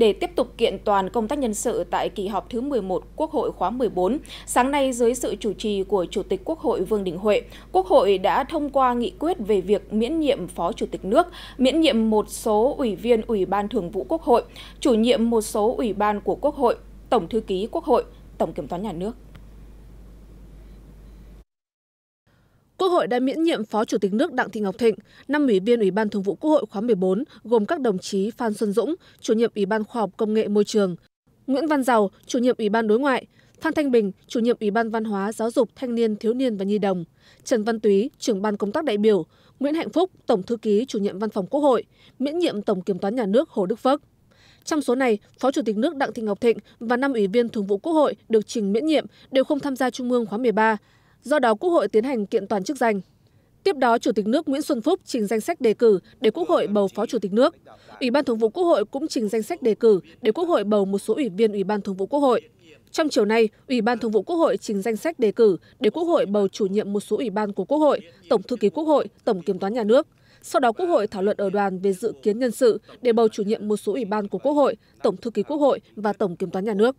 để tiếp tục kiện toàn công tác nhân sự tại kỳ họp thứ 11 Quốc hội khóa 14. Sáng nay, dưới sự chủ trì của Chủ tịch Quốc hội Vương Đình Huệ, Quốc hội đã thông qua nghị quyết về việc miễn nhiệm Phó Chủ tịch nước, miễn nhiệm một số ủy viên Ủy ban Thường vụ Quốc hội, chủ nhiệm một số ủy ban của Quốc hội, Tổng thư ký Quốc hội, Tổng kiểm toán nhà nước. quốc hội đã miễn nhiệm Phó Chủ tịch nước Đặng Thị Ngọc Thịnh, năm ủy viên Ủy ban Thường vụ Quốc hội khóa 14 gồm các đồng chí Phan Xuân Dũng, chủ nhiệm Ủy ban Khoa học Công nghệ Môi trường, Nguyễn Văn Giàu, chủ nhiệm Ủy ban Đối ngoại, Phan Thanh Bình, chủ nhiệm Ủy ban Văn hóa, Giáo dục, Thanh niên, Thiếu niên và Nhi đồng, Trần Văn Túy, trưởng ban công tác đại biểu, Nguyễn Hạnh Phúc, tổng thư ký, chủ nhiệm Văn phòng Quốc hội, miễn nhiệm Tổng kiểm toán nhà nước Hồ Đức Phước. Trong số này, Phó Chủ tịch nước Đặng Thị Ngọc Thịnh và năm ủy viên Thường vụ Quốc hội được trình miễn nhiệm đều không tham gia Trung ương khóa 13, do đó quốc hội tiến hành kiện toàn chức danh tiếp đó chủ tịch nước nguyễn xuân phúc trình danh sách đề cử để quốc hội bầu phó chủ tịch nước ủy ban thường vụ quốc hội cũng trình danh sách đề cử để quốc hội bầu một số ủy viên ủy ban thường vụ quốc hội trong chiều nay ủy ban thường vụ quốc hội trình danh sách đề cử để quốc hội bầu chủ nhiệm một số ủy ban của quốc hội tổng thư ký quốc hội tổng kiểm toán nhà nước sau đó quốc hội thảo luận ở đoàn về dự kiến nhân sự để bầu chủ nhiệm một số ủy ban của quốc hội tổng thư ký quốc hội và tổng kiểm toán nhà nước